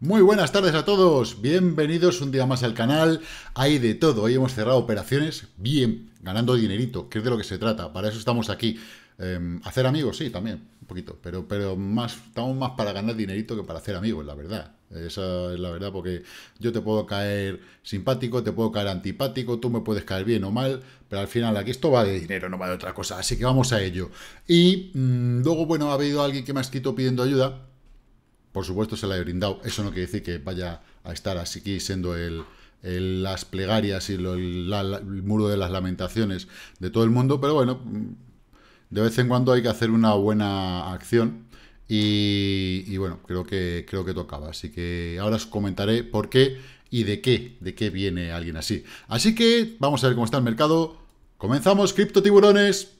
Muy buenas tardes a todos, bienvenidos un día más al canal, hay de todo, hoy hemos cerrado operaciones, bien, ganando dinerito, que es de lo que se trata, para eso estamos aquí, em, hacer amigos, sí, también, un poquito, pero, pero más, estamos más para ganar dinerito que para hacer amigos, la verdad, esa es la verdad, porque yo te puedo caer simpático, te puedo caer antipático, tú me puedes caer bien o mal, pero al final aquí esto va de dinero, no va de otra cosa, así que vamos a ello. Y mm, luego, bueno, ha habido alguien que me ha escrito pidiendo ayuda, por supuesto se la he brindado. Eso no quiere decir que vaya a estar así aquí siendo el, las plegarias y el, muro de las lamentaciones de todo el mundo, pero bueno, de vez en cuando hay que hacer una buena acción. Y, bueno, creo que, creo que tocaba. Así que ahora os comentaré por qué y de qué, de qué viene alguien así. Así que vamos a ver cómo está el mercado. Comenzamos, cripto tiburones.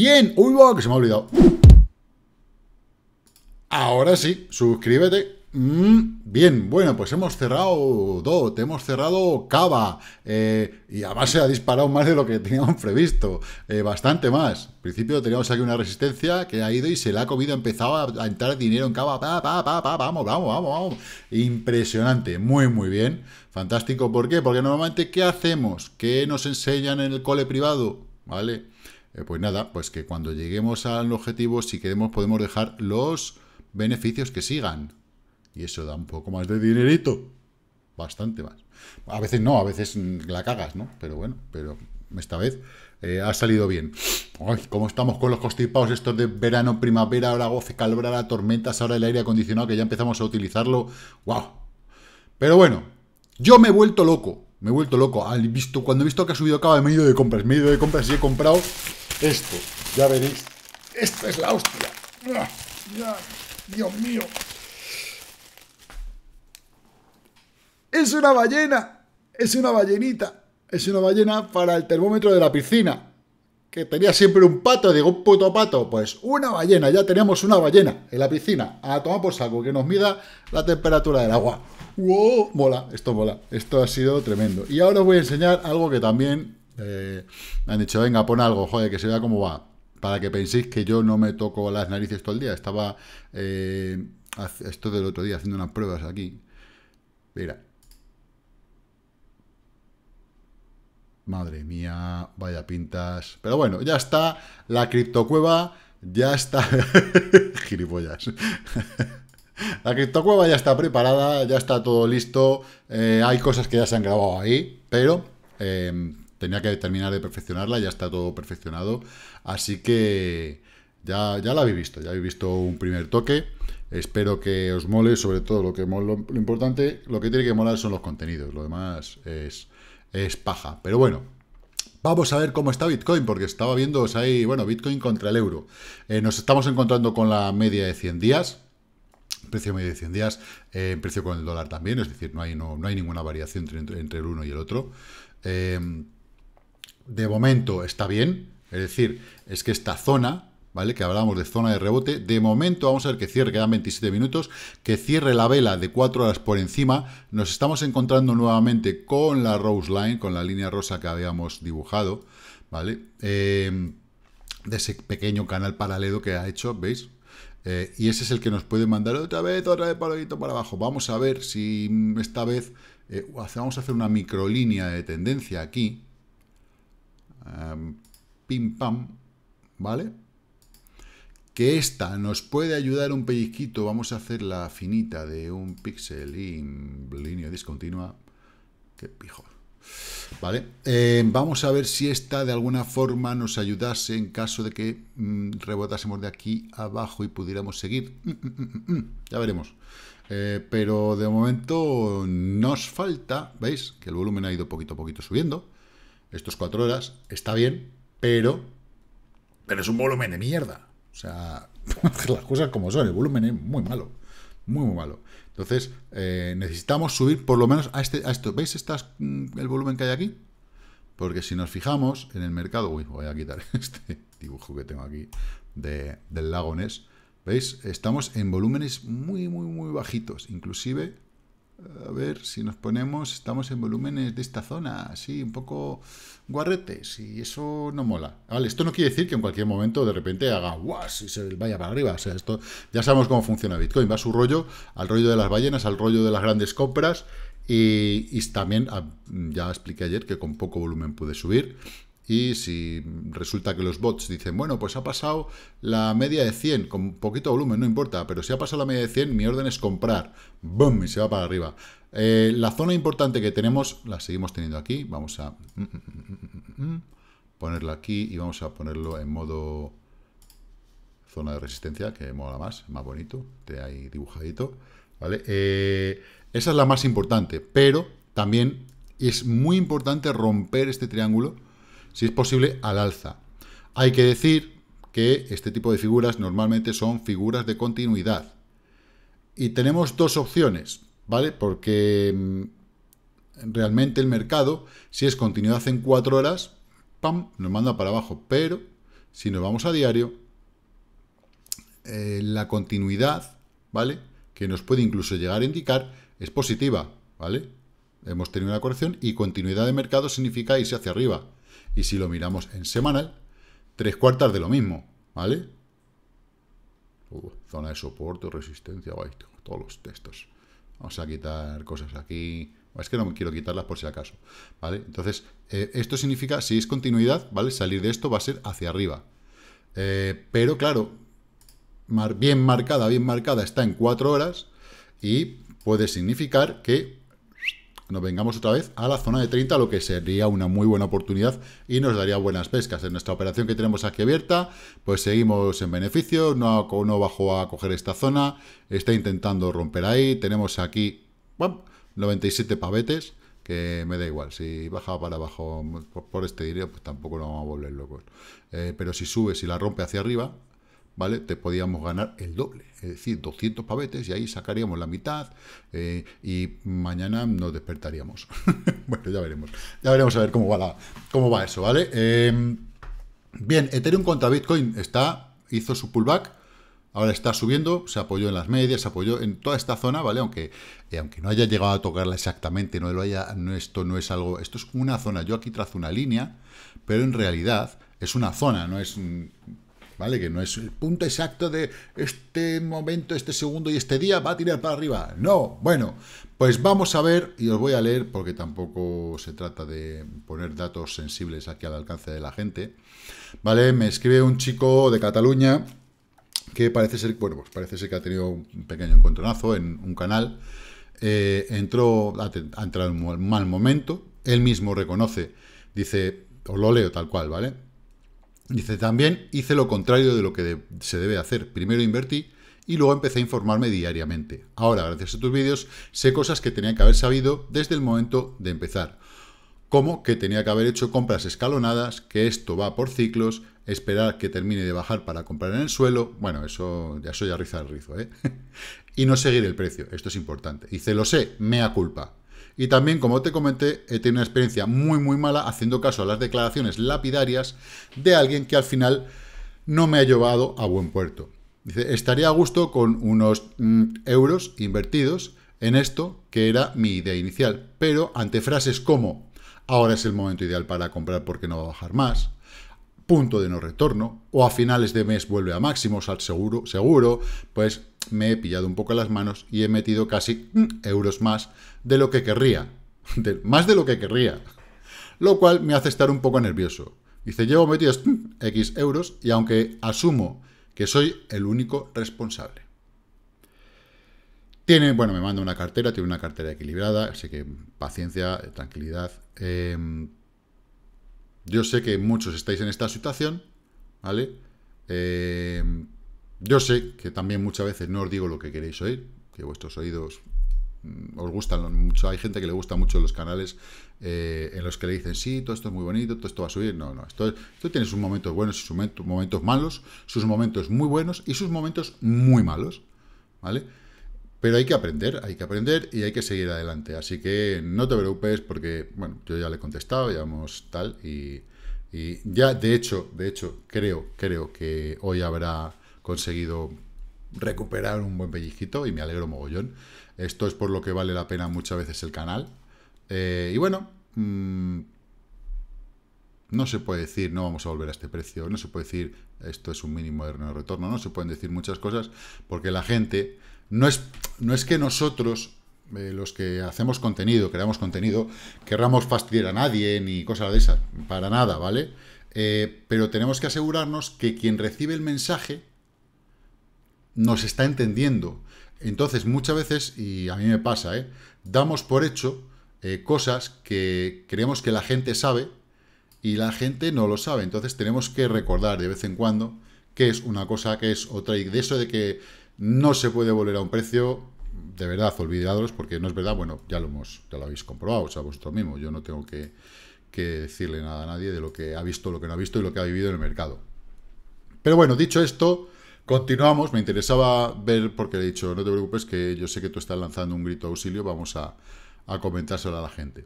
Bien, uy, que se me ha olvidado. Ahora sí, suscríbete. Mm, bien, bueno, pues hemos cerrado DOT, hemos cerrado Cava, eh, y además se ha disparado más de lo que teníamos previsto, eh, bastante más. Al principio teníamos aquí una resistencia que ha ido y se la ha comido, empezaba a entrar dinero en Cava, vamos, vamos, vamos, vamos. Impresionante, muy, muy bien, fantástico. ¿Por qué? Porque normalmente, ¿qué hacemos? ¿Qué nos enseñan en el cole privado? ¿Vale? Eh, pues nada, pues que cuando lleguemos al objetivo, si queremos, podemos dejar los beneficios que sigan. Y eso da un poco más de dinerito. Bastante más. A veces no, a veces mm, la cagas, ¿no? Pero bueno, pero esta vez eh, ha salido bien. Ay, cómo estamos con los constipados estos de verano, primavera, ahora goce, calbrada, tormentas, ahora el aire acondicionado, que ya empezamos a utilizarlo. ¡Wow! Pero bueno, yo me he vuelto loco. Me he vuelto loco. visto, cuando he visto que ha subido acaba me he de compras. Me ido de compras y he comprado esto. Ya veréis. Esto es la hostia. Dios mío. Es una ballena. Es una ballenita. Es una ballena para el termómetro de la piscina que tenía siempre un pato, digo, un puto pato, pues una ballena, ya tenemos una ballena en la piscina, a tomar por saco, que nos mida la temperatura del agua. ¡Wow! Mola, esto mola, esto ha sido tremendo. Y ahora os voy a enseñar algo que también eh, me han dicho, venga, pon algo, joder, que se vea cómo va, para que penséis que yo no me toco las narices todo el día, estaba, eh, esto del otro día, haciendo unas pruebas aquí. Mira, Madre mía, vaya pintas. Pero bueno, ya está la criptocueva, ya está... Gilipollas. la criptocueva ya está preparada, ya está todo listo. Eh, hay cosas que ya se han grabado ahí, pero eh, tenía que terminar de perfeccionarla, ya está todo perfeccionado. Así que ya, ya la habéis visto, ya habéis visto un primer toque. Espero que os mole, sobre todo lo que lo importante, lo que tiene que molar son los contenidos. Lo demás es es paja. Pero bueno, Vamos a ver cómo está Bitcoin, porque estaba viendo, ahí, bueno, Bitcoin contra el euro. Eh, nos estamos encontrando con la media de 100 días, precio medio de 100 días, eh, precio con el dólar también, es decir, no hay, no, no hay ninguna variación entre, el uno y el otro. Eh, de momento está bien, es decir, es que esta zona, ¿vale? Que hablábamos de zona de rebote. De momento vamos a ver que cierre, quedan 27 minutos, que cierre la vela de 4 horas por encima. Nos estamos encontrando nuevamente con la Rose Line, con la línea rosa que habíamos dibujado, ¿vale? Eh, de ese pequeño canal paralelo que ha hecho, ¿veis? Eh, y ese es el que nos puede mandar otra vez, otra vez, paradito para abajo. Vamos a ver si esta vez eh, vamos a hacer una microlínea de tendencia aquí. pim pam, ¿vale? que esta nos puede ayudar un pellizquito, vamos a hacer la finita de un píxel y línea discontinua. Qué pijo. Vale, eh, vamos a ver si esta de alguna forma nos ayudase en caso de que mm, rebotásemos de aquí abajo y pudiéramos seguir. Mm, mm, ya veremos. Eh, pero de momento nos falta, ¿veis? Que el volumen ha ido poquito a poquito subiendo. Estos cuatro horas está bien, pero... Pero es un volumen de mierda. O sea, las cosas como son, el volumen es muy malo, muy, muy malo. Entonces, eh, necesitamos subir por lo menos a, este, a esto. ¿Veis estas, mm, el volumen que hay aquí? Porque si nos fijamos en el mercado... voy a quitar este dibujo que tengo aquí del lago Ness. ¿Veis? Estamos en volúmenes muy, muy, muy bajitos. Inclusive a ver, si nos ponemos, estamos en volúmenes de esta zona, así, un poco guarretes, y eso no mola. Vale, esto no quiere decir que en cualquier momento de repente haga guas y se vaya para arriba. O sea, esto ya sabemos cómo funciona Bitcoin. Va a su rollo, al rollo de las ballenas, al rollo de las grandes compras, y, y también, ah, ya expliqué ayer que con poco volumen pude subir y si resulta que los bots dicen, bueno, pues ha pasado la media de 100, con poquito volumen, no importa, pero si ha pasado la media de 100, mi orden es comprar, ¡boom! y se va para arriba. Eh, la zona importante que tenemos, la seguimos teniendo aquí, vamos a mm, mm, mm, ponerla aquí y vamos a ponerlo en modo zona de resistencia, que mola más, más bonito, te ahí dibujadito, ¿vale? Eh, esa es la más importante, pero también es muy importante romper este triángulo si es posible, al alza. Hay que decir que este tipo de figuras normalmente son figuras de continuidad. Y tenemos dos opciones, ¿vale? Porque mm, realmente el mercado, si es continuidad en cuatro horas, ¡pam!, nos manda para abajo. Pero si nos vamos a diario, eh, la continuidad, ¿vale?, que nos puede incluso llegar a indicar, es positiva, ¿vale? Hemos tenido una corrección y continuidad de mercado significa irse hacia arriba. Y si lo miramos en semanal, tres cuartas de lo mismo, ¿vale? zona de soporte, resistencia, guay, todos los textos. Vamos a quitar cosas aquí. Es que no me quiero quitarlas por si acaso, ¿vale? Entonces, eh, esto significa, si es continuidad, ¿vale? Salir de esto va a ser hacia arriba. Eh, pero claro, bien marcada, bien marcada, está en cuatro horas y puede significar que nos vengamos otra vez a la zona de 30, lo que sería una muy buena oportunidad y nos daría buenas pescas. En nuestra operación que tenemos aquí abierta, pues seguimos en beneficio, no, no bajó a coger esta zona, está intentando romper ahí, tenemos aquí 97 pavetes, que me da igual, si baja para abajo por, este dinero, pues tampoco lo vamos a volver locos. Eh, pero si sube, si la rompe hacia arriba, ¿vale? Te podíamos ganar el doble, es decir, 200 pavetes y ahí sacaríamos la mitad eh, y mañana nos despertaríamos. bueno, ya veremos. Ya veremos a ver cómo va, la, cómo va eso, ¿vale? Eh, bien, Ethereum contra Bitcoin está, hizo su pullback, ahora está subiendo, se apoyó en las medias, se apoyó en toda esta zona, ¿vale? Aunque, eh, aunque no haya llegado a tocarla exactamente, no lo haya, no, esto no es algo, esto es una zona, yo aquí trazo una línea, pero en realidad es una zona, no es ¿vale? Que no es el punto exacto de este momento, este segundo y este día va a tirar para arriba. No, bueno, pues vamos a ver y os voy a leer porque tampoco se trata de poner datos sensibles aquí al alcance de la gente, ¿vale? Me escribe un chico de Cataluña que parece ser, bueno, pues parece ser que ha tenido un pequeño encontronazo en un canal. Eh, entró, ha, entrado en un mal momento. Él mismo reconoce, dice, os lo leo tal cual, ¿vale? Dice, también hice lo contrario de lo que se debe hacer. Primero invertí y luego empecé a informarme diariamente. Ahora, gracias a tus vídeos, sé cosas que tenía que haber sabido desde el momento de empezar. Como que tenía que haber hecho compras escalonadas, que esto va por ciclos, esperar que termine de bajar para comprar en el suelo. Bueno, eso ya soy ya riza el rizo, ¿eh? y no seguir el precio, esto es importante. Dice, lo sé, mea culpa. Y también, como te comenté, he eh, tenido una experiencia muy, muy mala haciendo caso a las declaraciones lapidarias de alguien que al final no me ha llevado a buen puerto. Dice, estaría a gusto con unos mm, euros invertidos en esto que era mi idea inicial, pero ante frases como, ahora es el momento ideal para comprar porque no va a bajar más, punto de no retorno, o a finales de mes vuelve a máximos al seguro, seguro, pues me he pillado un poco las manos y he metido casi mm, euros más de lo que querría. más de lo que querría. Lo cual me hace estar un poco nervioso. Dice, llevo metidos mm, X euros y aunque asumo que soy el único responsable. Tiene, bueno, me manda una cartera, tiene una cartera equilibrada, así que paciencia, eh, tranquilidad. Eh, yo sé que muchos estáis en esta situación, ¿vale? Eh, yo sé que también muchas veces no os digo lo que queréis oír, que vuestros oídos mm, os gustan mucho. Hay gente que le gusta mucho los canales eh, en los que le dicen, sí, todo esto es muy bonito, todo esto va a subir. No, no, esto, esto tiene sus momentos buenos y sus momentos malos, sus momentos muy buenos y sus momentos muy malos, ¿vale? Pero hay que aprender, hay que aprender y hay que seguir adelante. Así que no te preocupes porque, bueno, yo ya le he contestado, ya hemos tal y, y ya, de hecho, de hecho, creo, creo que hoy habrá conseguido recuperar un buen pellizquito y me alegro mogollón. Esto es por lo que vale la pena muchas veces el canal. Eh, y bueno, mm, no se puede decir no vamos a volver a este precio, no se puede decir esto es un mínimo de retorno, no se pueden decir muchas cosas porque la gente no es, no es que nosotros, eh, los que hacemos contenido, creamos contenido, querramos fastidiar a nadie ni cosas de esas, para nada, ¿vale? Eh, pero tenemos que asegurarnos que quien recibe el mensaje nos está entendiendo. Entonces, muchas veces, y a mí me pasa, ¿eh? damos por hecho cosas que creemos que la gente sabe y la gente no lo sabe. Entonces tenemos que recordar de vez en cuando que es una cosa, que es otra. Y de eso de que no se puede volver a un precio, de verdad, olvidados, porque no es verdad, bueno, ya lo hemos, lo habéis comprobado, o sea, vosotros mismos, yo no tengo que, decirle nada a nadie de lo que ha visto, lo que no ha visto y lo que ha vivido en el mercado. Pero bueno, dicho esto, continuamos, me interesaba ver, porque le he dicho, no te preocupes, que yo sé que tú estás lanzando un grito de auxilio, vamos a, a comentárselo a la gente.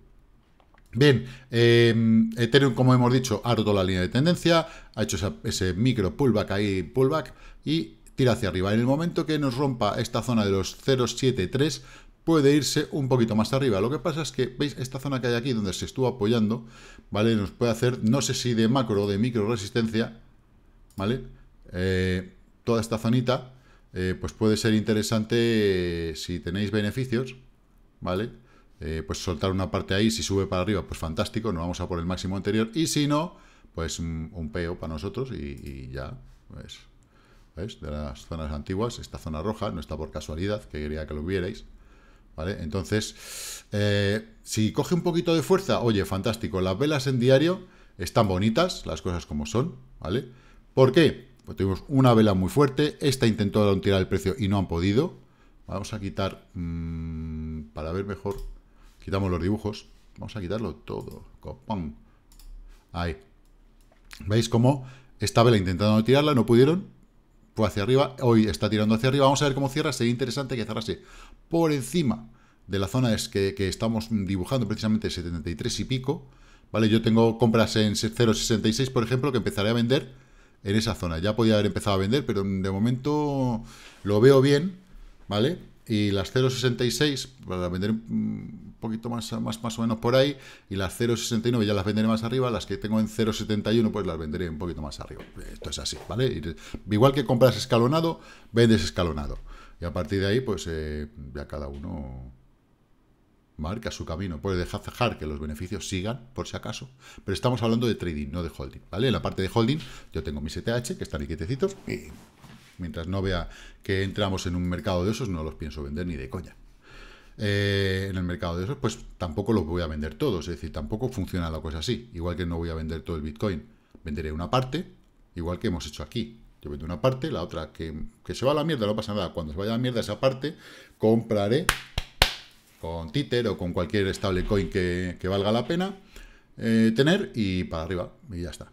Bien, eh, Ethereum, como hemos dicho, ha roto la línea de tendencia, ha hecho ese micro pullback ahí, pullback, y hacia arriba. En el momento que nos rompa esta zona de los 073, puede irse un poquito más arriba. Lo que pasa es que, veis, esta zona que hay aquí donde se estuvo apoyando, ¿vale? Nos puede hacer, no sé si de macro o de micro resistencia, ¿vale? Eh, toda esta zonita, eh, pues puede ser interesante eh, si tenéis beneficios, ¿vale? pues soltar una parte ahí, si sube para arriba, pues fantástico, nos vamos a por el máximo anterior, y si no, pues un, peo para nosotros y, y ya, pues... ¿veis? De las zonas antiguas, esta zona roja, no está por casualidad, que quería que lo vierais, ¿vale? Entonces, eh, si coge un poquito de fuerza, oye, fantástico, las velas en diario están bonitas, las cosas como son, ¿vale? ¿Por qué? Pues tuvimos una vela muy fuerte, esta intentó tirar el precio y no han podido. Vamos a quitar, mm, para ver mejor, quitamos los dibujos, vamos a quitarlo todo, copón. Ahí. ¿Veis cómo esta vela intentaron tirarla, no pudieron? fue hacia arriba, hoy está tirando hacia arriba, vamos a ver cómo cierra, sería interesante que cerrase por encima de la zona es que, que estamos dibujando, precisamente 73 y pico, ¿vale? Yo tengo compras en 0.66, por ejemplo, que empezaré a vender en esa zona, ya podía haber empezado a vender, pero de momento lo veo bien, ¿vale? Y las 0.66, para vender mm, poquito más, más, más o menos por ahí, y las 0,69 ya las venderé más arriba, las que tengo en 0,71 pues las venderé un poquito más arriba. Esto es así, ¿vale? igual que compras escalonado, vendes escalonado. Y a partir de ahí, pues eh, ya cada uno marca su camino. Puede dejar que los beneficios sigan, por si acaso. Pero estamos hablando de trading, no de holding, ¿vale? En la parte de holding, yo tengo mis ETH, que están quietecitos, y mientras no vea que entramos en un mercado de esos, no los pienso vender ni de coña. Eh, en el mercado de esos, pues tampoco los voy a vender todos. Es decir, tampoco funciona la cosa así. Igual que no voy a vender todo el Bitcoin. Venderé una parte, igual que hemos hecho aquí. Yo vendo una parte, la otra que, se va a la mierda, no pasa nada. Cuando se vaya a la mierda esa parte, compraré con títer o con cualquier stablecoin que, que valga la pena eh, tener y para arriba, y ya está.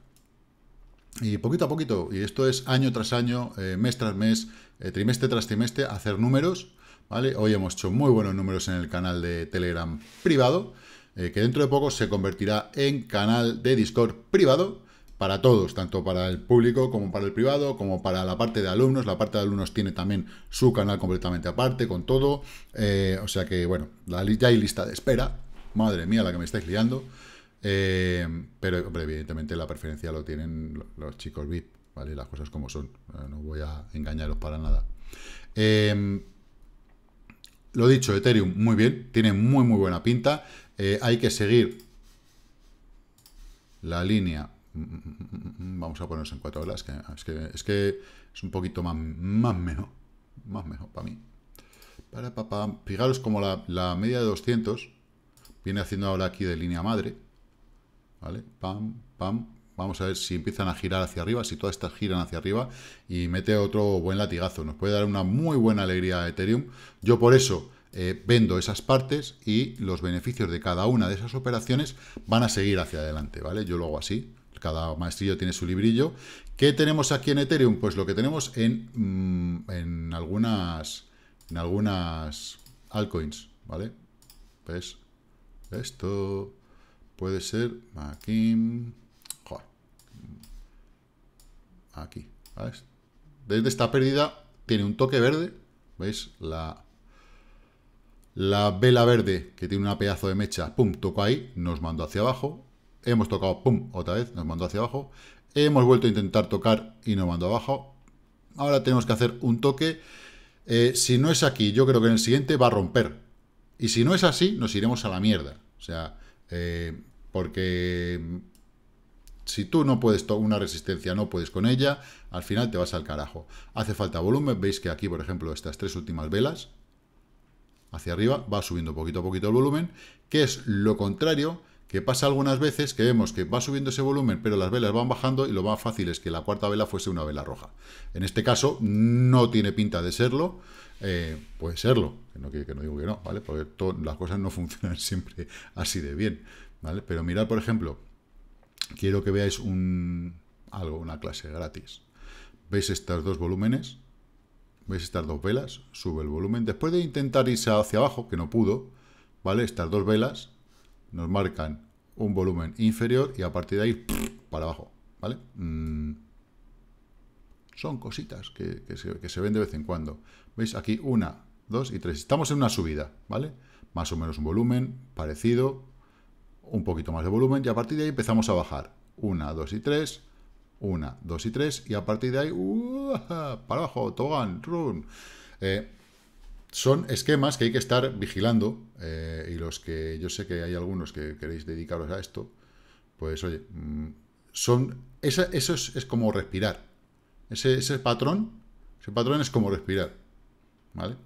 Y poquito a poquito, y esto es año tras año, eh, mes tras mes, trimestre tras trimestre, hacer números Hoy hemos hecho muy buenos números en el canal de Telegram privado, eh, que dentro de poco se convertirá en canal de Discord privado para todos, tanto para el público como para el privado, como para la parte de alumnos. La parte de alumnos tiene también su canal completamente aparte, con todo. Eh, o sea que, bueno, ya hay lista de espera. Madre mía, la que me estáis liando. Eh, pero, evidentemente la preferencia lo tienen los chicos VIP, ¿vale? Las cosas como son. No voy a engañaros para nada. Eh, lo dicho, Ethereum, muy bien, tiene muy, muy buena pinta. Eh, hay que seguir la línea. Mm, mm, mm, vamos a ponernos en cuatro horas, que es, que, es un poquito más, más mejor, más mejor para mí. Para, papá Fijaros como la, la, media de 200 viene haciendo ahora aquí de línea madre. ¿Vale? Pam, pam, Vamos a ver si empiezan a girar hacia arriba, si todas estas giran hacia arriba y mete otro buen latigazo. Nos puede dar una muy buena alegría a Ethereum. Yo por eso eh, vendo esas partes y los beneficios de cada una de esas operaciones van a seguir hacia adelante, ¿vale? Yo lo hago así. Cada maestrillo tiene su librillo. ¿Qué tenemos aquí en Ethereum? Pues lo que tenemos en, mm, en algunas en algunas altcoins, ¿vale? Pues esto puede ser aquí aquí. ¿Veis? Desde esta pérdida tiene un toque verde. ¿Veis? La, la vela verde que tiene una pedazo de mecha, pum, tocó ahí, nos mandó hacia abajo. Hemos tocado, pum, otra vez, nos mandó hacia abajo. Hemos vuelto a intentar tocar y nos mandó abajo. Ahora tenemos que hacer un toque. Eh, si no es aquí, yo creo que en el siguiente va a romper. Y si no es así, nos iremos a la mierda. O sea, eh, porque si tú no puedes, una resistencia no puedes con ella, al final te vas al carajo. Hace falta volumen, veis que aquí, por ejemplo, estas tres últimas velas, hacia arriba, va subiendo poquito a poquito el volumen, que es lo contrario que pasa algunas veces, que vemos que va subiendo ese volumen, pero las velas van bajando y lo más fácil es que la cuarta vela fuese una vela roja. En este caso, no tiene pinta de serlo, eh, puede serlo, que no, que, no, digo que no, ¿vale? Porque las cosas no funcionan siempre así de bien, ¿vale? Pero mirad por ejemplo, quiero que veáis un, algo, una clase gratis. ¿Veis estos dos volúmenes? ¿Veis estas dos velas? Sube el volumen. Después de intentar irse hacia abajo, que no pudo, ¿vale? Estas dos velas nos marcan un volumen inferior y a partir de ahí para abajo, ¿vale? Mm. Son cositas que, que, se, ven de vez en cuando. ¿Veis? Aquí una, dos y tres. Estamos en una subida, ¿vale? Más o menos un volumen parecido, un poquito más de volumen y a partir de ahí empezamos a bajar. una dos y tres una dos y tres y a partir de ahí, para abajo, togan, run. Eh, son esquemas que hay que estar vigilando eh, y los que yo sé que hay algunos que queréis dedicaros a esto, pues oye, mm, son, eso es, como respirar. Ese, ese patrón, ese patrón es como respirar. ¿Vale?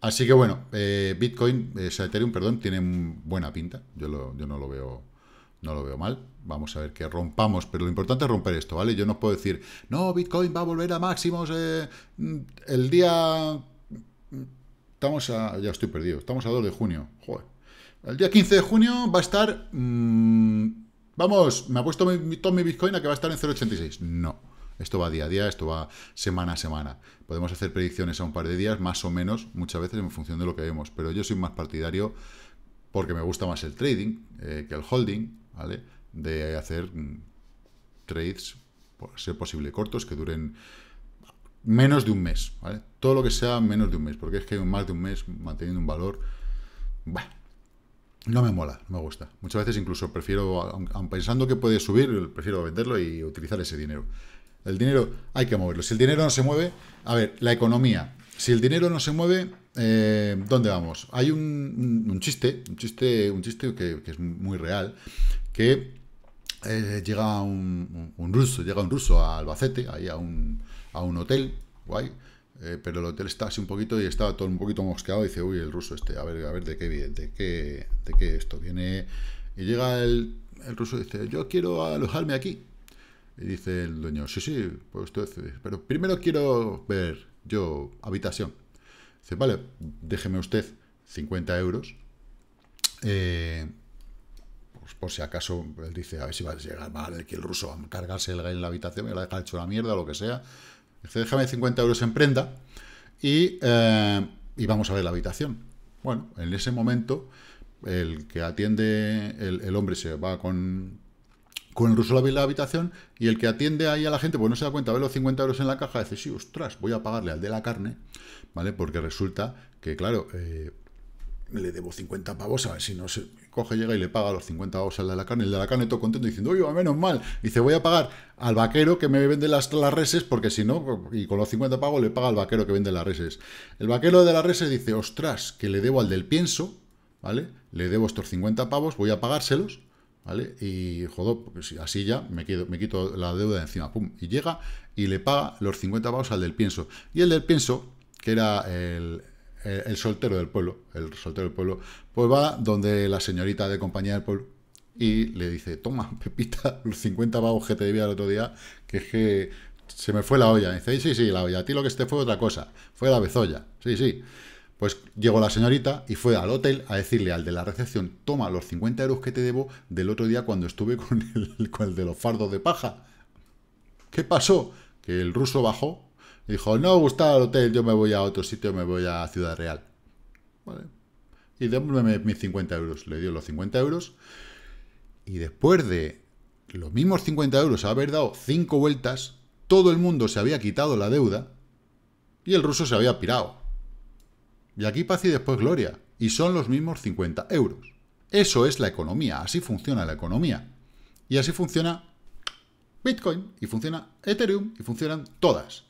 Así que bueno, eh, Bitcoin, eh, Ethereum, perdón, tiene buena pinta. Yo, lo, yo no lo veo no lo veo mal. Vamos a ver que rompamos, pero lo importante es romper esto, ¿vale? Yo no puedo decir, no, Bitcoin va a volver a máximos eh, mm, el día... Mm, estamos a... Ya estoy perdido. Estamos a 2 de junio. Joder. El día 15 de junio va a estar... Mm, vamos, me ha puesto mi, todo mi Bitcoin a que va a estar en 0.86. No. Esto va día a día, esto va semana a semana. Podemos hacer predicciones a un par de días, más o menos, muchas veces en función de lo que vemos. Pero yo soy más partidario porque me gusta más el trading eh, que el holding, ¿vale? De hacer mm, trades, por ser posible, cortos, que duren menos de un mes, ¿vale? Todo lo que sea menos de un mes, porque es que más de un mes manteniendo un valor, bueno, no me mola, no me gusta. Muchas veces incluso prefiero, aun pensando que puede subir, prefiero venderlo y utilizar ese dinero. El dinero hay que moverlo. Si el dinero no se mueve, a ver, la economía. Si el dinero no se mueve, eh, ¿dónde vamos? Hay un, chiste, un chiste, un chiste que, es muy real, que eh, llega un, un, ruso, llega un ruso a Albacete, ahí a un, a un hotel, guay, eh, pero el hotel está así un poquito y está todo un poquito mosqueado y dice, uy, el ruso este, a ver, a ver de qué de qué, de qué esto viene. Y llega el, el ruso y dice, yo quiero alojarme aquí. Y dice el dueño, sí, sí, pues pero primero quiero ver yo habitación. Dice, vale, déjeme usted 50 euros. Eh, pues por si acaso, él dice, a ver si va a llegar mal que el ruso va a cargarse el en la habitación, me la dejar hecho la mierda o lo que sea. Dice, déjame 50 euros en prenda eh, y, vamos a ver la habitación. Bueno, en ese momento, el que atiende, el hombre se va con, con el ruso la, la habitación y el que atiende ahí a la gente, pues no se da cuenta, ve los 50 euros en la caja, dice, sí, ostras, voy a pagarle al de la carne, ¿vale? Porque resulta que, claro, eh, le debo 50 pavos, a ver si no se coge, llega y le paga los 50 pavos al de la carne, el de la carne todo contento diciendo, oye, menos mal, dice, voy a pagar al vaquero que me vende las, las reses, porque si no, y con los 50 pavos le paga al vaquero que vende las reses. El vaquero de las reses dice, ostras, que le debo al del pienso, ¿vale? Le debo estos 50 pavos, voy a pagárselos, ¿Vale? Y porque si así ya me, quedo, me quito la deuda encima, pum, y llega y le paga los 50 pavos al del pienso. Y el del pienso, que era el, soltero del pueblo, el soltero del pueblo, pues va donde la señorita de compañía del pueblo y le dice, toma, Pepita, los 50 pavos que te debía el otro día, que es que se me fue la olla. dice, sí, sí, la olla, a ti lo que este fue otra cosa, fue la bezolla, sí, sí. Pues llegó la señorita y fue al hotel a decirle al de la recepción, toma los 50 euros que te debo del otro día cuando estuve con el, de los fardos de paja. ¿Qué pasó? Que el ruso bajó y dijo, no gustaba el hotel, yo me voy a otro sitio, me voy a Ciudad Real. Y démosme mis 50 euros. Le dio los 50 euros. Y después de los mismos 50 euros haber dado cinco vueltas, todo el mundo se había quitado la deuda y el ruso se había pirado y aquí paz y después gloria, y son los mismos 50 euros. Eso es la economía, así funciona la economía. Y así funciona Bitcoin, y funciona Ethereum, y funcionan todas.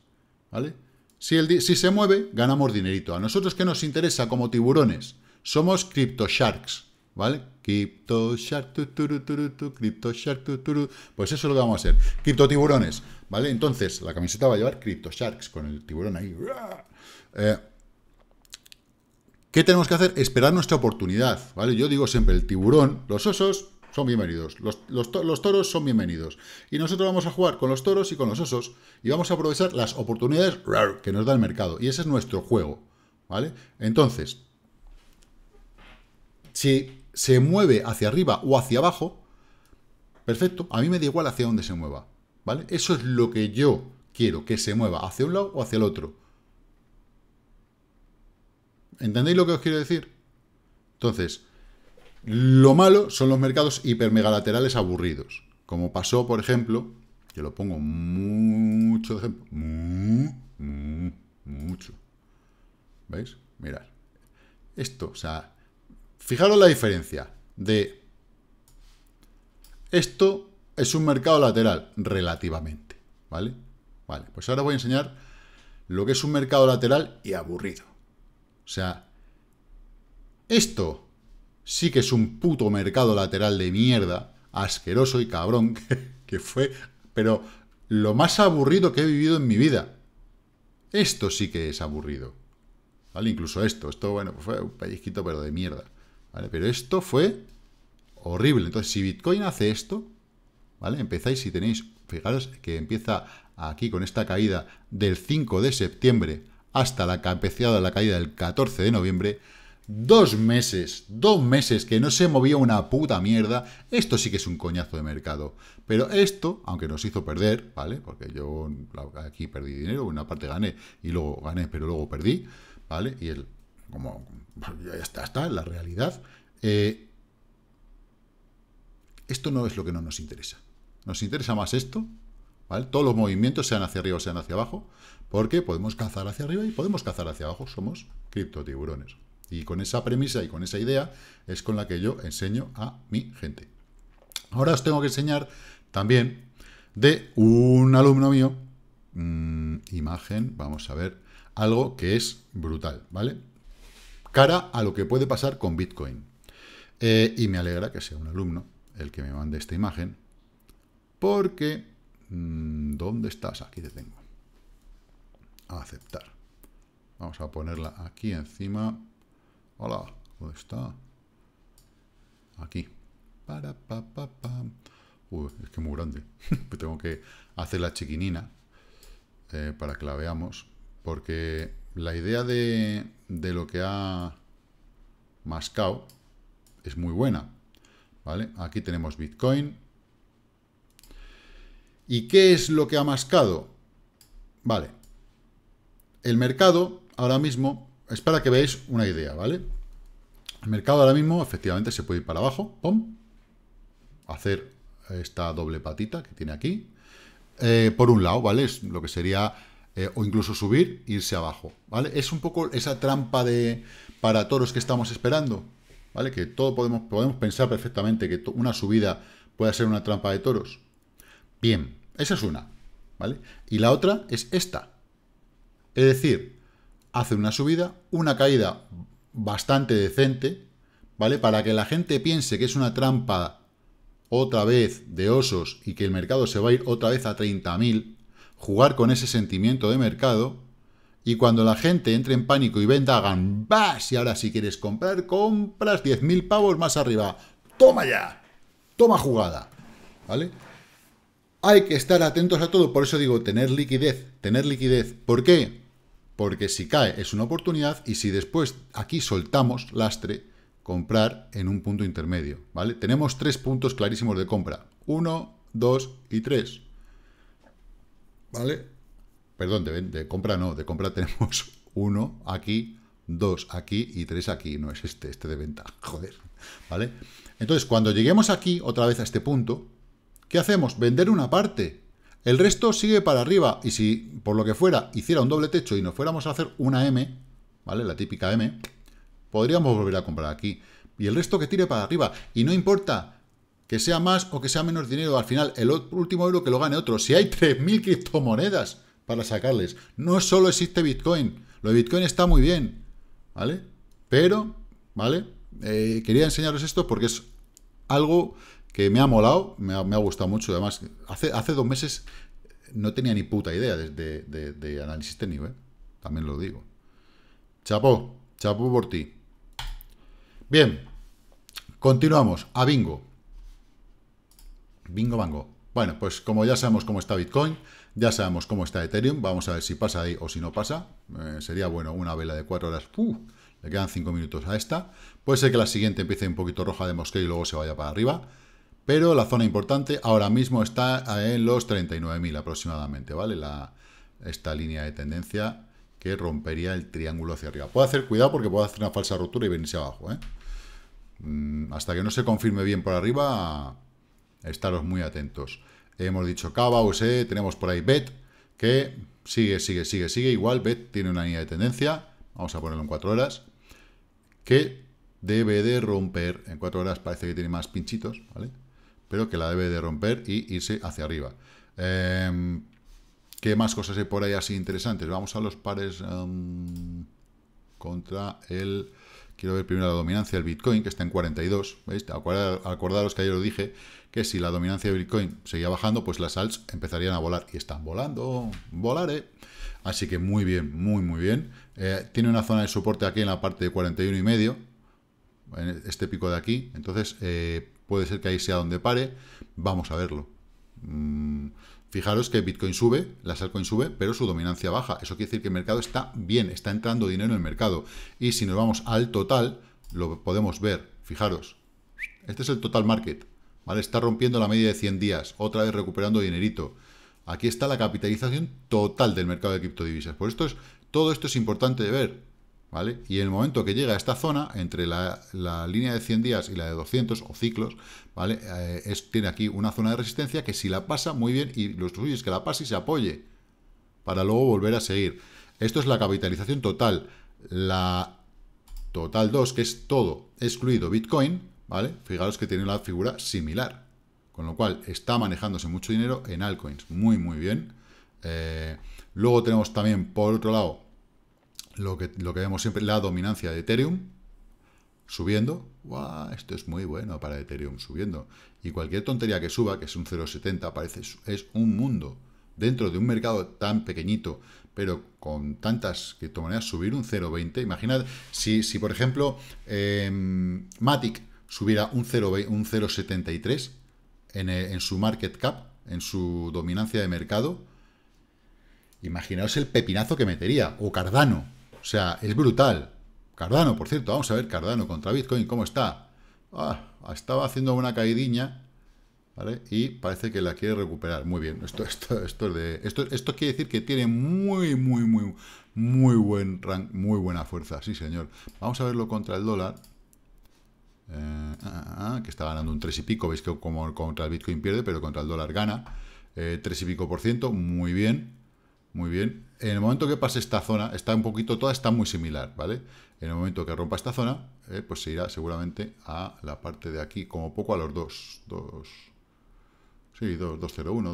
¿Vale? Si, el si se mueve, ganamos dinerito. A nosotros que nos interesa como tiburones, somos crypto sharks, ¿vale? Crypto shark, crypto pues eso es lo que vamos a hacer. Crypto tiburones, ¿vale? Entonces, la camiseta va a llevar crypto sharks con el tiburón ahí. Eh, ¿Qué tenemos que hacer? Esperar nuestra oportunidad, ¿vale? Yo digo siempre, el tiburón, los osos son bienvenidos, los, toros son bienvenidos. Y nosotros vamos a jugar con los toros y con los osos y vamos a aprovechar las oportunidades que nos da el mercado. Y ese es nuestro juego, ¿vale? Entonces, si se mueve hacia arriba o hacia abajo, perfecto, a mí me da igual hacia dónde se mueva, ¿vale? Eso es lo que yo quiero, que se mueva hacia un lado o hacia el otro. ¿Entendéis lo que os quiero decir? Entonces, lo malo son los mercados hipermegalaterales aburridos. Como pasó, por ejemplo, yo lo pongo mucho de ejemplo, mucho. ¿Veis? Mirad. Esto, o sea, fijaros la diferencia de esto es un mercado lateral, relativamente, ¿vale? Vale, pues ahora voy a enseñar lo que es un mercado lateral y aburrido. O sea, esto sí que es un puto mercado lateral de mierda, asqueroso y cabrón, que, fue, pero lo más aburrido que he vivido en mi vida. Esto sí que es aburrido. ¿Vale? Incluso esto, esto, bueno, fue un pellizquito, pero de mierda. ¿Vale? Pero esto fue horrible. Entonces, si Bitcoin hace esto, ¿vale? Empezáis y tenéis, fijaros que empieza aquí con esta caída del 5 de septiembre hasta la capeciada de la caída del 14 de noviembre. Dos meses, dos meses que no se movía una puta mierda. Esto sí que es un coñazo de mercado. Pero esto, aunque nos hizo perder, ¿vale? Porque yo aquí perdí dinero, una parte gané y luego gané, pero luego perdí, ¿vale? Y el, como, ya está, está, la realidad. Eh, esto no es lo que no nos interesa. Nos interesa más esto todos los movimientos, sean hacia arriba o sean hacia abajo, porque podemos cazar hacia arriba y podemos cazar hacia abajo. Somos criptotiburones. Y con esa premisa y con esa idea es con la que yo enseño a mi gente. Ahora os tengo que enseñar también de un alumno mío, mm, imagen, vamos a ver, algo que es brutal, ¿vale? Cara a lo que puede pasar con Bitcoin. Eh, y me alegra que sea un alumno el que me mande esta imagen, porque Mm, ¿Dónde estás? Aquí te tengo. A aceptar. Vamos a ponerla aquí encima. Hola, ¿dónde está? Aquí. Para, es que es muy grande. Pues tengo que hacer la chiquinina eh, para que la veamos. Porque la idea de, lo que ha mascado es muy buena. ¿Vale? Aquí tenemos Bitcoin ¿Y qué es lo que ha mascado? Vale. El mercado ahora mismo, es para que veáis una idea, ¿vale? El mercado ahora mismo efectivamente se puede ir para abajo, ¡pum! Hacer esta doble patita que tiene aquí. Eh, por un lado, ¿vale? Es lo que sería, eh, o incluso subir, irse abajo, ¿vale? Es un poco esa trampa de para toros que estamos esperando, ¿vale? Que todo podemos, podemos pensar perfectamente que una subida pueda ser una trampa de toros. Bien, esa es una, ¿vale? Y la otra es esta. Es decir, hace una subida, una caída bastante decente, ¿vale? Para que la gente piense que es una trampa otra vez de osos y que el mercado se va a ir otra vez a 30.000, jugar con ese sentimiento de mercado y cuando la gente entre en pánico y venda, hagan ¡Vas! Y ahora si quieres comprar, compras 10.000 pavos más arriba. ¡Toma ya! ¡Toma jugada! ¿Vale? Hay que estar atentos a todo, por eso digo tener liquidez, tener liquidez. ¿Por qué? Porque si cae es una oportunidad y si después aquí soltamos lastre, comprar en un punto intermedio, ¿vale? Tenemos tres puntos clarísimos de compra. Uno, dos y tres, ¿vale? Perdón, de, compra no, de compra tenemos uno aquí, dos aquí y tres aquí. No es este, este de venta, joder, ¿vale? Entonces, cuando lleguemos aquí, otra vez a este punto, ¿Qué hacemos? Vender una parte. El resto sigue para arriba y si, por lo que fuera, hiciera un doble techo y nos fuéramos a hacer una M, ¿vale? La típica M, podríamos volver a comprar aquí. Y el resto que tire para arriba. Y no importa que sea más o que sea menos dinero, al final el último euro que lo gane otro. Si hay 3.000 criptomonedas para sacarles, no solo existe Bitcoin. Lo de Bitcoin está muy bien, ¿vale? Pero, ¿vale? Eh, quería enseñaros esto porque es algo que me ha molado, me ha, gustado mucho. Además, hace, hace dos meses no tenía ni puta idea de, de, análisis técnico, ¿eh? también lo digo. Chapo, chapo por ti. Bien, continuamos a Bingo. Bingo Bango. Bueno, pues como ya sabemos cómo está Bitcoin, ya sabemos cómo está Ethereum, vamos a ver si pasa ahí o si no pasa. Eh, sería bueno una vela de cuatro horas. le quedan cinco minutos a esta. Puede ser que la siguiente empiece un poquito roja de mosqueo y luego se vaya para arriba. Pero la zona importante ahora mismo está eh, en los 39.000 aproximadamente, ¿vale? esta línea de tendencia que rompería el triángulo hacia arriba. Puede hacer cuidado porque puede hacer una falsa ruptura y venirse abajo, ¿eh? Mm, hasta que no se confirme bien por arriba, estaros muy atentos. Hemos dicho Cava, USE, tenemos por ahí BET, que sigue, sigue, sigue, sigue. Igual BET tiene una línea de tendencia, vamos a ponerlo en 4 horas, que debe de romper. En 4 horas parece que tiene más pinchitos, ¿vale? pero que la debe de romper y irse hacia arriba. Em, ¿Qué más cosas hay por ahí así interesantes? Vamos a los pares em, contra el... Quiero ver primero la dominancia del Bitcoin, que está en 42. ¿Veis? acordaros que ayer os dije que si la dominancia de Bitcoin seguía bajando, pues las alts empezarían a volar. Y están volando. Volaré. Así que muy bien, muy, muy bien. Eh, tiene una zona de soporte aquí en la parte de 41 y medio. En este pico de aquí. Entonces, eh, Puede ser que ahí sea donde pare. Vamos a verlo. Mm, fijaros que Bitcoin sube, las altcoins sube, pero su dominancia baja. Eso quiere decir que el mercado está bien, está entrando dinero en el mercado. Y si nos vamos al total, lo podemos ver. Fijaros, este es el total market. ¿vale? Está rompiendo la media de 100 días, otra vez recuperando dinerito. Aquí está la capitalización total del mercado de criptodivisas. Por esto es, todo esto es importante de ver. Y en el momento que llega a esta zona, entre la, línea de 100 días y la de 200 o ciclos, ¿vale? Eh, es, tiene aquí una zona de resistencia que si la pasa, muy bien, y lo suyo es que la pase y se apoye, para luego volver a seguir. Esto es la capitalización total. La total 2, que es todo, excluido Bitcoin, ¿vale? Fijaros que tiene una figura similar. Con lo cual, está manejándose mucho dinero en altcoins. Muy, muy bien. Eh, luego tenemos también, por otro lado, lo que, vemos siempre, la dominancia de Ethereum subiendo. Esto es muy bueno para Ethereum subiendo. Y cualquier tontería que suba, que es un 0,70, parece es un mundo. Dentro de un mercado tan pequeñito, pero con tantas criptomonedas, subir un 0,20. Imaginad si, por ejemplo, em, Matic subiera un 0,73 en, eh, en su market cap, en su dominancia de mercado. Imaginaos el pepinazo que metería, o Cardano, o sea, es brutal. Cardano, por cierto, vamos a ver Cardano contra Bitcoin, ¿cómo está? Ah, estaba haciendo una caída Y parece que la quiere recuperar. Muy bien, esto, esto, esto de. Esto, esto quiere decir que tiene muy, muy, muy, muy buen rank, muy buena fuerza. Sí, señor. Vamos a verlo contra el dólar. Eh, ah, ah, ah, que está ganando un 3 y pico. Veis que como contra el Bitcoin pierde, pero contra el dólar gana. Eh, 3 y pico por ciento, muy bien. Muy bien. En el momento que pase esta zona, está un poquito, toda está muy similar, ¿vale? En el momento que rompa esta zona, eh, pues se irá seguramente a la parte de aquí, como poco a los 2. 2 sí, uno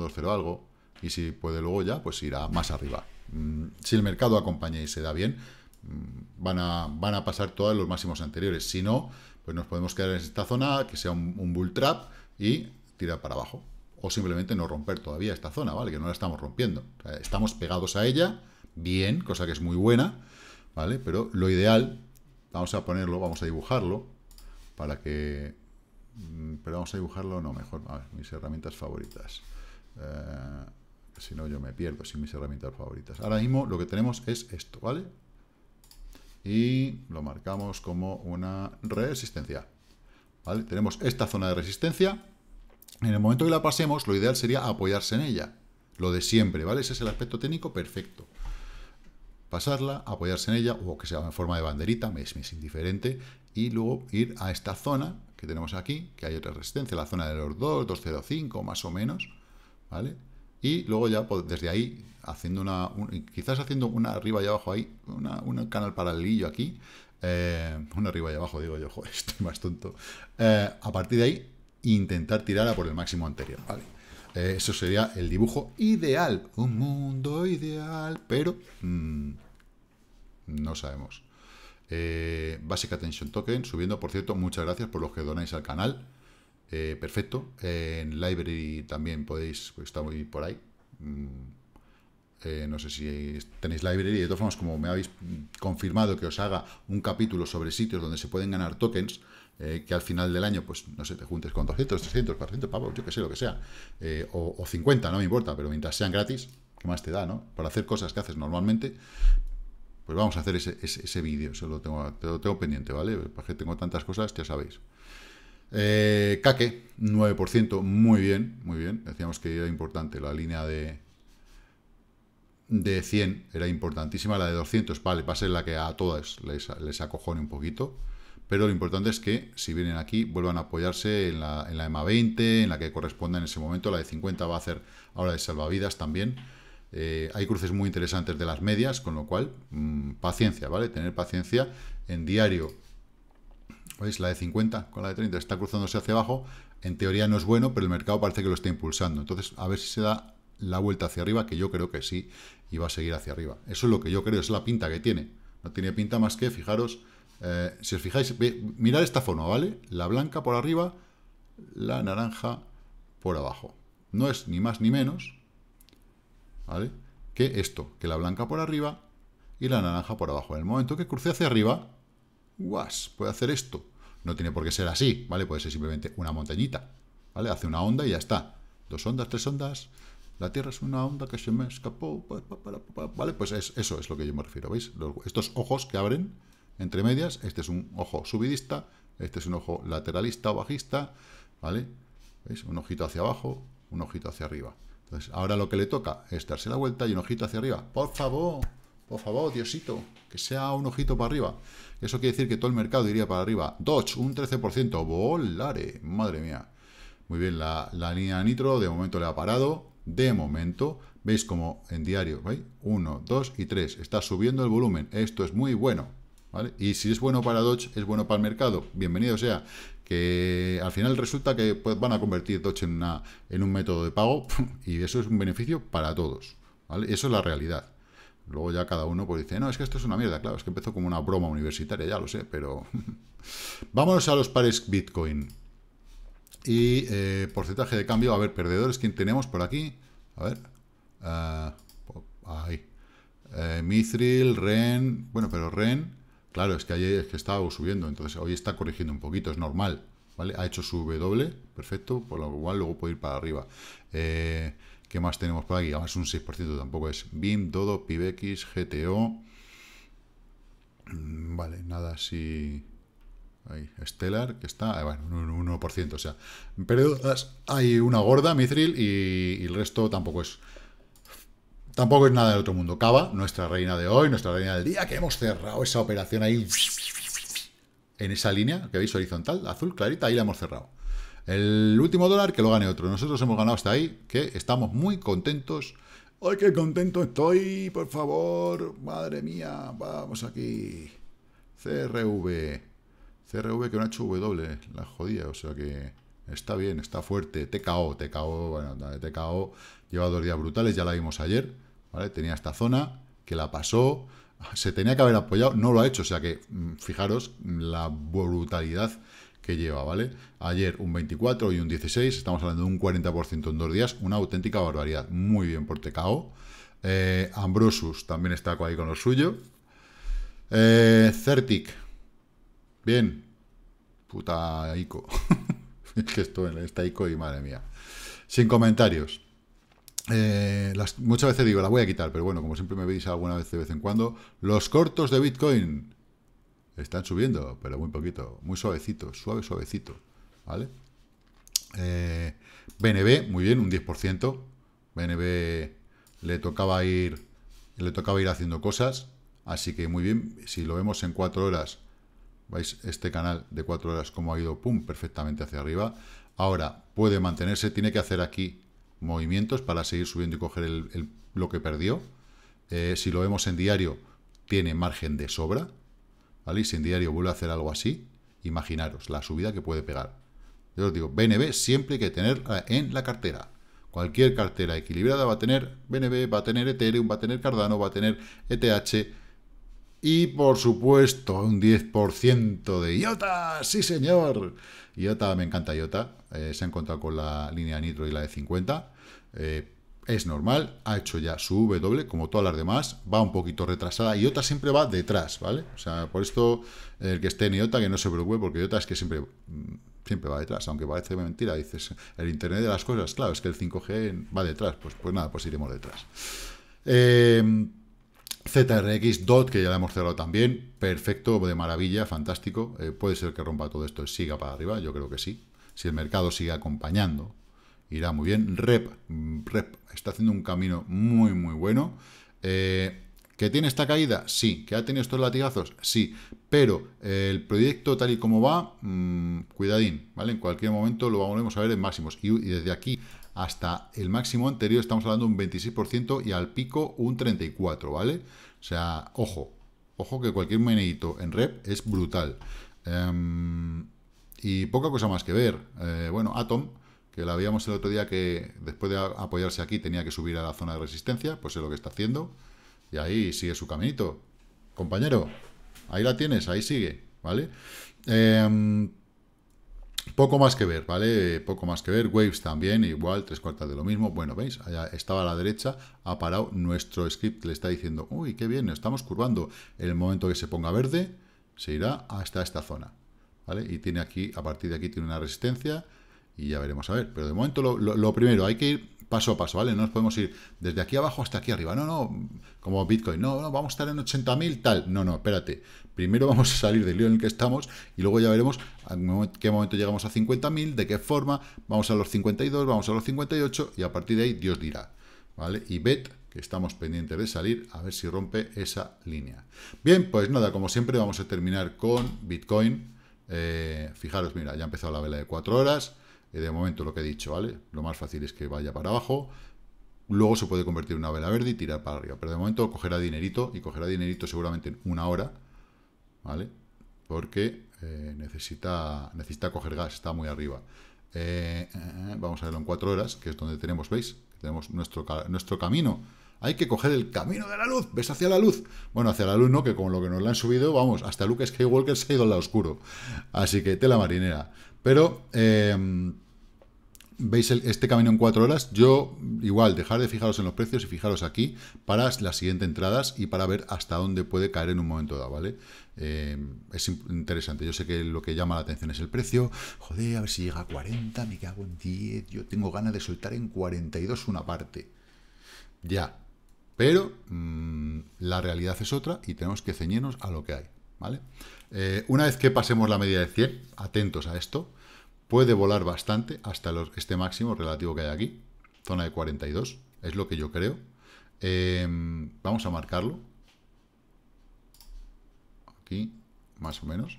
dos cero algo. Y si puede luego ya, pues irá más arriba. Mm, si el mercado acompaña y se da bien, mm, van, a, van a pasar todos los máximos anteriores. Si no, pues nos podemos quedar en esta zona, que sea un, un bull trap y tirar para abajo o simplemente no romper todavía esta zona, ¿vale? Que no la estamos rompiendo. estamos pegados a ella, bien, cosa que es muy buena, ¿vale? Pero lo ideal, vamos a ponerlo, vamos a dibujarlo, para que... Mm, pero vamos a dibujarlo, no, mejor, a ver, mis herramientas favoritas. Eh, si no, yo me pierdo sin mis herramientas favoritas. Ahora mismo lo que tenemos es esto, ¿vale? Y lo marcamos como una resistencia, ¿vale? Tenemos esta zona de resistencia, en el momento que la pasemos, lo ideal sería apoyarse en ella. Lo de siempre, ¿vale? Ese es el aspecto técnico perfecto. Pasarla, apoyarse en ella, o que sea en forma de banderita, me es, indiferente, y luego ir a esta zona que tenemos aquí, que hay otra resistencia, la zona de los 2, 205, más o menos, ¿vale? Y luego ya pues, desde ahí, haciendo una, quizás haciendo una arriba y abajo ahí, un canal paralelillo aquí, eh, una arriba y abajo, digo yo, joder, estoy más tonto. Eh, a partir de ahí, intentar tirarla por el máximo anterior. Vale. Eh, eso sería el dibujo ideal, un mundo ideal, pero mm, no sabemos. Eh, Basic Attention Token, subiendo, por cierto, muchas gracias por los que donáis al canal. Eh, perfecto. Eh, en Library también podéis, Porque está muy por ahí. Mm, no sé si tenéis Library. De todas formas, como me habéis confirmado que os haga un capítulo sobre sitios donde se pueden ganar tokens, eh, que al final del año, pues no sé, te juntes con 200, 300, 400 pavo, yo que sé, lo que sea, eh, o, 50, no me importa, pero mientras sean gratis, ¿qué más te da, no? Para hacer cosas que haces normalmente, pues vamos a hacer ese, ese, vídeo, Eso lo tengo, te lo tengo pendiente, ¿vale? Porque tengo tantas cosas, ya sabéis. Eh, 9%, muy bien, muy bien. Decíamos que era importante la línea de, de 100, era importantísima. La de 200, vale, va a ser la que a todas les, les acojone un poquito pero lo importante es que si vienen aquí vuelvan a apoyarse en la, en EMA 20, en la que corresponda en ese momento, la de 50 va a hacer ahora de salvavidas también. Eh, hay cruces muy interesantes de las medias, con lo cual mm, paciencia, ¿vale? Tener paciencia en diario. ¿Veis? La de 50 con la de 30 está cruzándose hacia abajo. En teoría no es bueno, pero el mercado parece que lo está impulsando. Entonces, a ver si se da la vuelta hacia arriba, que yo creo que sí, y va a seguir hacia arriba. Eso es lo que yo creo, es la pinta que tiene. No tiene pinta más que, fijaros, eh, si os fijáis, mirad esta forma, ¿vale? La blanca por arriba, la naranja por abajo. No es ni más ni menos, ¿vale? Que esto, que la blanca por arriba y la naranja por abajo. En el momento que cruce hacia arriba, ¡guas! Puede hacer esto. No tiene por qué ser así, ¿vale? Puede ser simplemente una montañita, ¿vale? Hace una onda y ya está. Dos ondas, tres ondas. La Tierra es una onda que se me escapó, ¿vale? Pues eso es lo que yo me refiero, ¿veis? estos ojos que abren entre medias. Este es un ojo subidista, este es un ojo lateralista o bajista, ¿vale? ¿Veis? Un ojito hacia abajo, un ojito hacia arriba. Entonces, ahora lo que le toca es darse la vuelta y un ojito hacia arriba. ¡Por favor! Por favor, Diosito, que sea un ojito para arriba. Eso quiere decir que todo el mercado iría para arriba. Dodge, un 13%. ¡Volare! Madre mía. Muy bien, la, línea nitro de momento le ha parado. De momento, veis como en diario, ¿veis? 1, 2 y 3. Está subiendo el volumen. Esto es muy bueno. Y si es bueno para Doge, es bueno para el mercado, bienvenido sea. Que al final resulta que pues, van a convertir Doge en, una, en un método de pago y eso es un beneficio para todos, Eso es la realidad. Luego ya cada uno pues, dice, no, es que esto es una mierda. Claro, es que empezó como una broma universitaria, ya lo sé, pero... Vámonos a los pares Bitcoin. Y eh, porcentaje de cambio, a ver, perdedores, ¿quién tenemos por aquí? A ver. Eh, ahí. Eh, Mithril, Ren... Bueno, pero Ren... Claro, es que ayer que estaba subiendo, entonces hoy está corrigiendo un poquito, es normal. ¿Vale? Ha hecho su W, perfecto, por lo cual luego puede ir para arriba. Eh, ¿Qué más tenemos por aquí? Además un 6% tampoco es. BIM, Dodo, PIBX, GTO. Mm, vale, nada así... Ahí, Stellar, que está, ah, bueno, un 1%, o sea, Pero ah, hay una gorda, Mithril, y el resto tampoco es Tampoco es nada del otro mundo. Cava, nuestra reina de hoy, nuestra reina del día, que hemos cerrado esa operación ahí en esa línea que veis horizontal, azul, clarita, ahí la hemos cerrado. El último dólar que lo gane otro. Nosotros hemos ganado hasta ahí, que estamos muy contentos. ¡Ay, qué contento estoy! Por favor, madre mía, vamos aquí. CRV. CRV que una HW, la jodía, o sea que está bien, está fuerte. TKO, TKO, bueno, TKO lleva dos días brutales, ya la vimos ayer. Tenía esta zona que la pasó, se tenía que haber apoyado, no lo ha hecho, o sea que mm, fijaros la brutalidad que lleva, ¿vale? Ayer un 24 y un 16, estamos hablando de un 40% en dos días, una auténtica barbaridad, muy bien por TKO. Eh, Ambrosus también está ahí con lo suyo. Eh, Certic, bien, puta ICO, es que esto, esta ICO y madre mía. Sin comentarios. Eh, muchas veces digo, las voy a quitar, pero bueno, como siempre me veis alguna vez de vez en cuando, los cortos de Bitcoin están subiendo, pero muy poquito, muy suavecito, suave, suavecito, ¿vale? BNB, eh, muy bien, un 10%. BNB le tocaba ir le tocaba ir haciendo cosas, así que muy bien, si lo vemos en 4 horas, veis este canal de 4 horas cómo ha ido, pum, perfectamente hacia arriba. Ahora, puede mantenerse, tiene que hacer aquí movimientos para seguir subiendo y coger el, lo que perdió. Eh, si lo vemos en diario, tiene margen de sobra. Y si en diario vuelve a hacer algo así, imaginaros la subida que puede pegar. Yo os digo, BNB siempre hay que tener eh, en la cartera. Cualquier cartera equilibrada va a tener BNB, va a tener Ethereum, va a tener Cardano, va a tener ETH, y por supuesto, un 10% de IOTA, sí señor. IOTA, me encanta IOTA. Eh, se ha encontrado con la línea nitro y la de 50. Eh, es normal, ha hecho ya su W, como todas las demás, va un poquito retrasada. IOTA siempre va detrás, ¿vale? O sea, por esto, el que esté en IOTA, que no se preocupe, porque IOTA es que siempre, mm, siempre va detrás, aunque parece mentira, dices, el Internet de las cosas, claro, es que el 5G va detrás, pues, pues nada, pues iremos detrás. Eh, ZRX DOT, que ya la hemos cerrado también, perfecto, de maravilla, fantástico. Eh, puede ser que rompa todo esto y siga para arriba, yo creo que sí. Si el mercado sigue acompañando, irá muy bien. Rep, mm, Rep está haciendo un camino muy, muy bueno. Eh, ¿Que tiene esta caída? Sí. ¿Que ha tenido estos latigazos? Sí. Pero eh, el proyecto tal y como va, mm, cuidadín, ¿vale? En cualquier momento lo volvemos a ver en máximos. y desde aquí hasta el máximo anterior estamos hablando un 26% y al pico un 34%, ¿vale? O sea, ojo, ojo que cualquier menedito en rep es brutal. Em, y poca cosa más que ver. Eh, bueno, Atom, que la habíamos el otro día que después de apoyarse aquí tenía que subir a la zona de resistencia, pues es lo que está haciendo. Y ahí sigue su caminito. Compañero, ahí la tienes, ahí sigue, ¿vale? Eh, poco más que ver, ¿vale? Poco más que ver. Waves también, igual, tres cuartas de lo mismo. Bueno, ¿veis? Allá estaba a la derecha, ha parado. Nuestro script le está diciendo, uy, qué bien, estamos curvando. En el momento que se ponga verde, se irá hasta esta zona, ¿vale? Y tiene aquí, a partir de aquí, tiene una resistencia y ya veremos a ver. Pero de momento, lo, lo primero, hay que ir paso a paso, ¿vale? No nos podemos ir desde aquí abajo hasta aquí arriba. No, no, como Bitcoin, no, no, vamos a estar en 80.000 tal. No, no, espérate. Primero vamos a salir del lío en el que estamos y luego ya veremos qué momento llegamos a 50.000, de qué forma, vamos a los 52, vamos a los 58 y a partir de ahí Dios dirá, ¿vale? Y BET que estamos pendientes de salir, a ver si rompe esa línea. Bien, pues nada, como siempre vamos a terminar con Bitcoin. Eh, fijaros, mira, ya ha empezado la vela de 4 horas. Eh, de momento lo que he dicho, ¿vale? Lo más fácil es que vaya para abajo, luego se puede convertir en una vela verde y tirar para arriba, pero de momento cogerá dinerito y cogerá dinerito seguramente en una hora, ¿vale? Porque eh, necesita, necesita coger gas, está muy arriba. Eh, vamos a verlo en cuatro horas, que es donde tenemos, ¿veis? Tenemos nuestro, nuestro camino. Hay que coger el camino de la luz. ¿Ves hacia la luz? Bueno, hacia la luz no, que con lo que nos la han subido, vamos, hasta Luke Skywalker se ha ido al lado oscuro. Así que tela marinera. Pero em, veis este camino en cuatro horas. Yo, igual, dejar de fijaros en los precios y fijaros aquí para las siguientes entradas y para ver hasta dónde puede caer en un momento dado, ¿vale? Em, es interesante. Yo sé que lo que llama la atención es el precio. Joder, a ver si llega a 40, me cago en 10. Yo tengo ganas de soltar en 42 una parte. Ya. Pero mm, la realidad es otra y tenemos que ceñirnos a lo que hay, ¿vale? Eh, una vez que pasemos la media de 100, atentos a esto, puede volar bastante hasta este máximo relativo que hay aquí, zona de 42, es lo que yo creo. Em, vamos a marcarlo. Aquí, más o menos.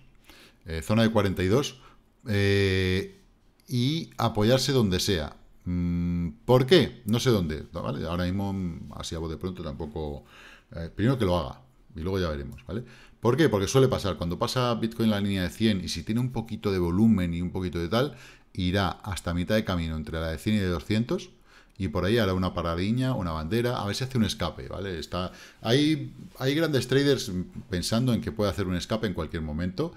Eh, zona de 42. Eh, y apoyarse donde sea. Mm, ¿Por qué? No sé dónde. Ahora mismo, así hago de pronto, tampoco... primero que lo haga. Y luego ya veremos, ¿vale? ¿Por qué? Porque suele pasar, cuando pasa Bitcoin la línea de 100 y si tiene un poquito de volumen y un poquito de tal, irá hasta mitad de camino entre la de 100 y de 200 y por ahí hará una paradiña, una bandera, a ver si hace un escape, ¿vale? Está, hay, hay grandes traders pensando en que puede hacer un escape en cualquier momento.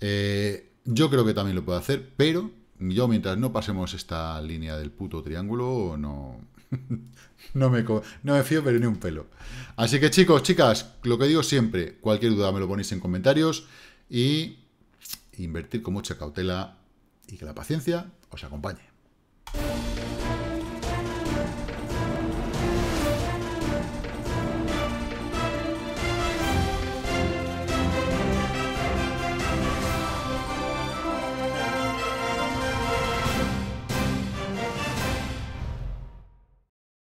Eh, yo creo que también lo puede hacer, pero yo mientras no pasemos esta línea del puto triángulo, no, no, me, no fío, pero ni un pelo. Así que chicos, chicas, lo que digo siempre, cualquier duda me lo ponéis en comentarios y invertir con mucha cautela y que la paciencia os acompañe.